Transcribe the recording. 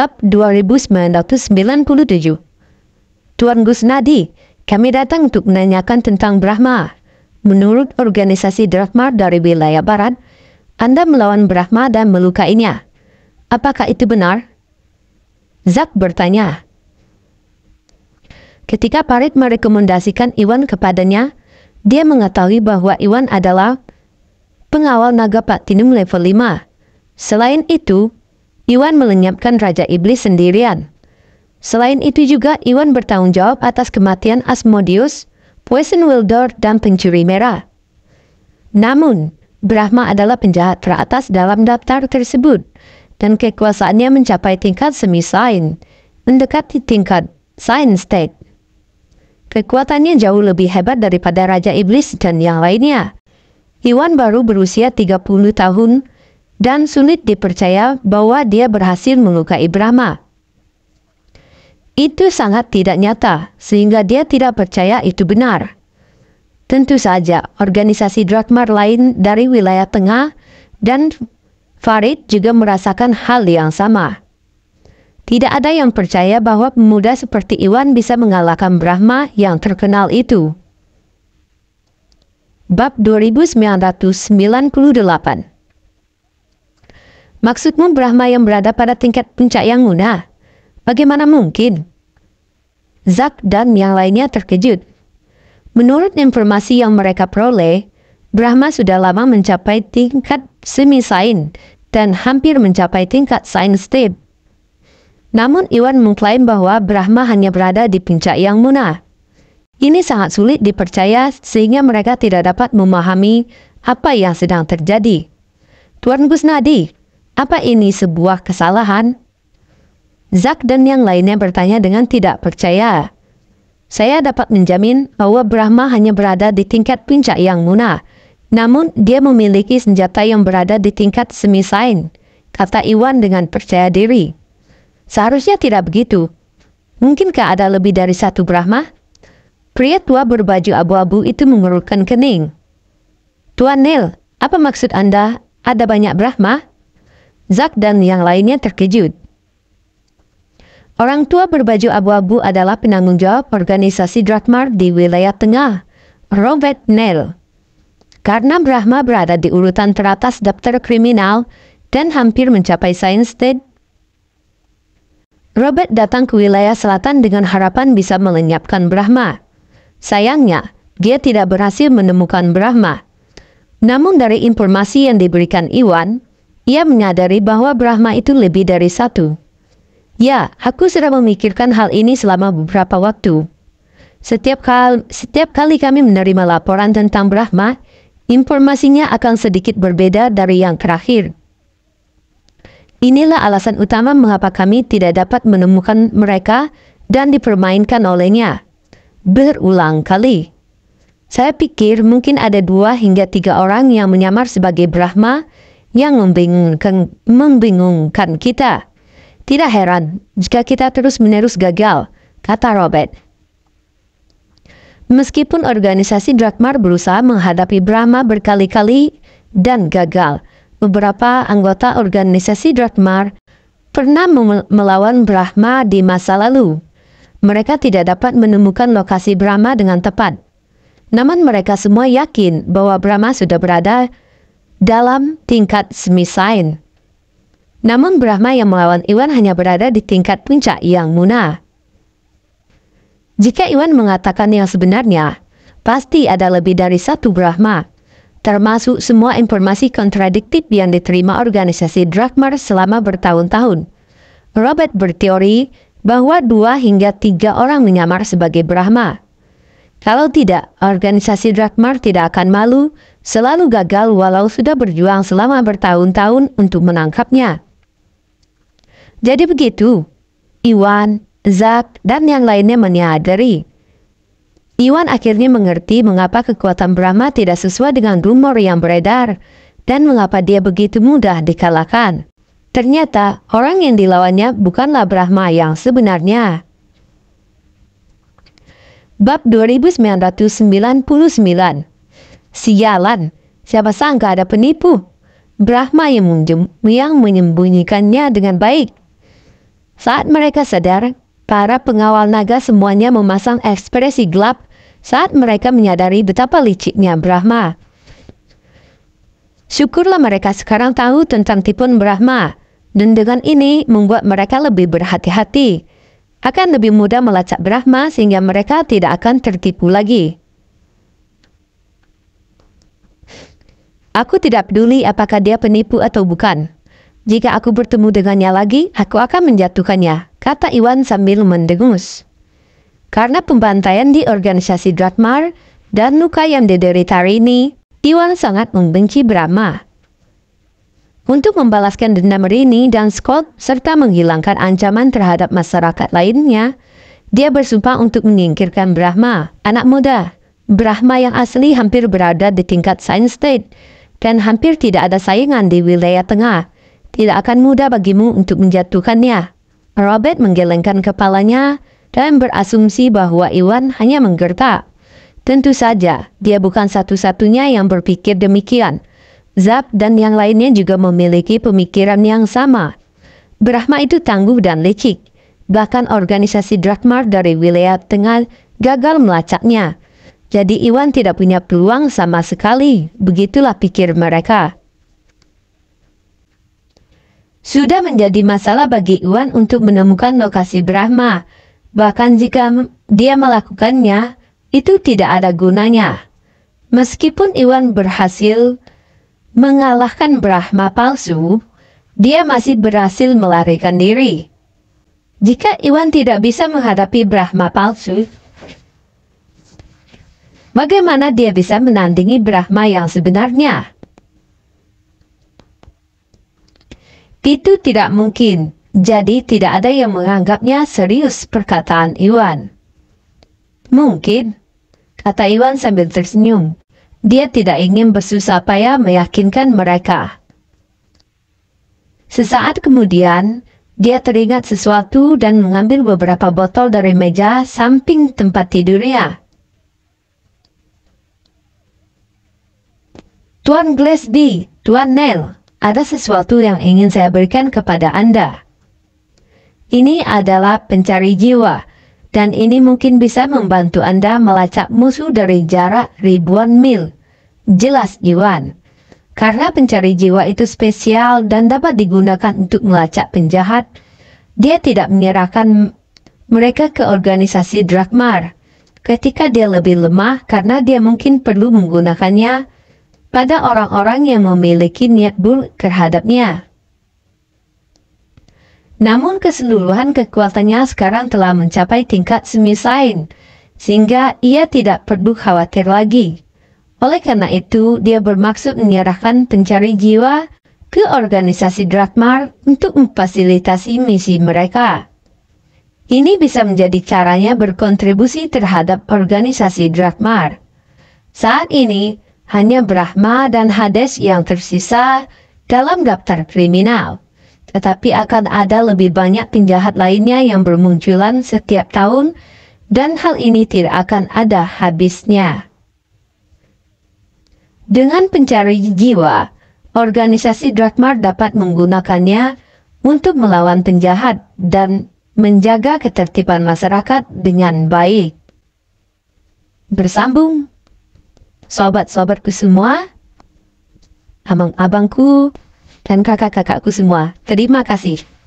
Bab 2997 Tuan Gus Nadi, kami datang untuk menanyakan tentang Brahma. Menurut organisasi Brahma dari wilayah barat, Anda melawan Brahma dan melukainya. Apakah itu benar? Zak bertanya. Ketika Parit merekomendasikan Iwan kepadanya, dia mengetahui bahwa Iwan adalah pengawal naga Tinum level 5. Selain itu, Iwan melenyapkan Raja Iblis sendirian. Selain itu juga Iwan bertanggung jawab atas kematian Asmodius, Poison Wildor, dan pencuri merah. Namun, Brahma adalah penjahat teratas dalam daftar tersebut, dan kekuasaannya mencapai tingkat semi-sain, mendekati tingkat sain state. Kekuatannya jauh lebih hebat daripada Raja Iblis dan yang lainnya. Iwan baru berusia 30 tahun dan sulit dipercaya bahwa dia berhasil melukai Brahma. Itu sangat tidak nyata, sehingga dia tidak percaya itu benar. Tentu saja, organisasi Drakmar lain dari wilayah tengah dan Farid juga merasakan hal yang sama. Tidak ada yang percaya bahwa pemuda seperti Iwan bisa mengalahkan Brahma yang terkenal itu. Bab 2998 Maksudmu Brahma yang berada pada tingkat puncak yang muda? Bagaimana mungkin? Zak dan yang lainnya terkejut. Menurut informasi yang mereka peroleh, Brahma sudah lama mencapai tingkat semi-sain dan hampir mencapai tingkat sain step. Namun Iwan mengklaim bahwa Brahma hanya berada di puncak yang muna. Ini sangat sulit dipercaya sehingga mereka tidak dapat memahami apa yang sedang terjadi. Tuan Gusnadi, apa ini sebuah kesalahan? Zak dan yang lainnya bertanya dengan tidak percaya. Saya dapat menjamin bahwa Brahma hanya berada di tingkat puncak yang muna. Namun, dia memiliki senjata yang berada di tingkat semisain, kata Iwan dengan percaya diri. Seharusnya tidak begitu. Mungkinkah ada lebih dari satu Brahma? Pria tua berbaju abu-abu itu mengerutkan kening. Tuan Neil, apa maksud Anda ada banyak Brahma? Zak dan yang lainnya terkejut. Orang tua berbaju abu-abu adalah penanggung jawab organisasi Drakmar di wilayah tengah, Robert Nell. Karena Brahma berada di urutan teratas daftar kriminal dan hampir mencapai Science State, Robert datang ke wilayah selatan dengan harapan bisa melenyapkan Brahma. Sayangnya, dia tidak berhasil menemukan Brahma. Namun dari informasi yang diberikan Iwan, ia menyadari bahwa Brahma itu lebih dari satu. Ya, aku sudah memikirkan hal ini selama beberapa waktu. Setiap, kal setiap kali kami menerima laporan tentang Brahma, informasinya akan sedikit berbeda dari yang terakhir. Inilah alasan utama mengapa kami tidak dapat menemukan mereka dan dipermainkan olehnya. Berulang kali. Saya pikir mungkin ada dua hingga tiga orang yang menyamar sebagai Brahma yang membingungkan, membingungkan kita. Tidak heran jika kita terus-menerus gagal, kata Robert. Meskipun organisasi Drakmar berusaha menghadapi Brahma berkali-kali dan gagal, beberapa anggota organisasi Drakmar pernah melawan Brahma di masa lalu. Mereka tidak dapat menemukan lokasi Brahma dengan tepat. Namun mereka semua yakin bahwa Brahma sudah berada di dalam tingkat semisain. Namun Brahma yang melawan Iwan hanya berada di tingkat puncak yang muna. Jika Iwan mengatakan yang sebenarnya, pasti ada lebih dari satu Brahma, termasuk semua informasi kontradiktif yang diterima organisasi Drakmar selama bertahun-tahun. Robert berteori bahwa dua hingga tiga orang menyamar sebagai Brahma. Kalau tidak, organisasi Drakmar tidak akan malu selalu gagal walau sudah berjuang selama bertahun-tahun untuk menangkapnya. Jadi begitu, Iwan, Zak, dan yang lainnya menyadari. Iwan akhirnya mengerti mengapa kekuatan Brahma tidak sesuai dengan rumor yang beredar dan mengapa dia begitu mudah dikalahkan. Ternyata orang yang dilawannya bukanlah Brahma yang sebenarnya. Bab 2999 Sialan, siapa sangka ada penipu. Brahma yang, yang menyembunyikannya dengan baik. Saat mereka sadar, para pengawal naga semuanya memasang ekspresi gelap saat mereka menyadari betapa liciknya Brahma. Syukurlah mereka sekarang tahu tentang tipun Brahma, dan dengan ini membuat mereka lebih berhati-hati. Akan lebih mudah melacak Brahma sehingga mereka tidak akan tertipu lagi. Aku tidak peduli apakah dia penipu atau bukan. Jika aku bertemu dengannya lagi, aku akan menjatuhkannya, kata Iwan sambil mendengus. Karena pembantaian di organisasi Dratmar dan luka yang diderita Rini, Iwan sangat membenci Brahma. Untuk membalaskan dendam Rini dan Scott serta menghilangkan ancaman terhadap masyarakat lainnya, dia bersumpah untuk menyingkirkan Brahma, anak muda. Brahma yang asli hampir berada di tingkat Science State, dan hampir tidak ada saingan di wilayah tengah. Tidak akan mudah bagimu untuk menjatuhkannya. Robert menggelengkan kepalanya dan berasumsi bahwa Iwan hanya menggertak. Tentu saja, dia bukan satu-satunya yang berpikir demikian. Zap dan yang lainnya juga memiliki pemikiran yang sama. Brahma itu tangguh dan licik. Bahkan organisasi Drakmar dari wilayah tengah gagal melacaknya. Jadi Iwan tidak punya peluang sama sekali, begitulah pikir mereka. Sudah menjadi masalah bagi Iwan untuk menemukan lokasi Brahma, bahkan jika dia melakukannya, itu tidak ada gunanya. Meskipun Iwan berhasil mengalahkan Brahma palsu, dia masih berhasil melarikan diri. Jika Iwan tidak bisa menghadapi Brahma palsu, Bagaimana dia bisa menandingi Brahma yang sebenarnya? Itu tidak mungkin, jadi tidak ada yang menganggapnya serius perkataan Iwan. Mungkin, kata Iwan sambil tersenyum. Dia tidak ingin bersusah payah meyakinkan mereka. Sesaat kemudian, dia teringat sesuatu dan mengambil beberapa botol dari meja samping tempat tidurnya. Tuan Gillespie, Tuan Nell, ada sesuatu yang ingin saya berikan kepada Anda. Ini adalah pencari jiwa, dan ini mungkin bisa membantu Anda melacak musuh dari jarak ribuan mil. Jelas, Jiwan. Karena pencari jiwa itu spesial dan dapat digunakan untuk melacak penjahat, dia tidak menyerahkan mereka ke organisasi Drakmar. Ketika dia lebih lemah karena dia mungkin perlu menggunakannya, pada orang-orang yang memiliki niat buruk terhadapnya. Namun keseluruhan kekuatannya sekarang telah mencapai tingkat semisain, sehingga ia tidak perlu khawatir lagi. Oleh karena itu, dia bermaksud menyerahkan pencari jiwa ke organisasi Dratmar untuk memfasilitasi misi mereka. Ini bisa menjadi caranya berkontribusi terhadap organisasi Dratmar. Saat ini, hanya Brahma dan Hades yang tersisa dalam daftar kriminal. Tetapi akan ada lebih banyak penjahat lainnya yang bermunculan setiap tahun, dan hal ini tidak akan ada habisnya. Dengan pencari jiwa, organisasi Drakmar dapat menggunakannya untuk melawan penjahat dan menjaga ketertiban masyarakat dengan baik. Bersambung sobat-sobatku semua, abang-abangku, dan kakak-kakakku semua. Terima kasih.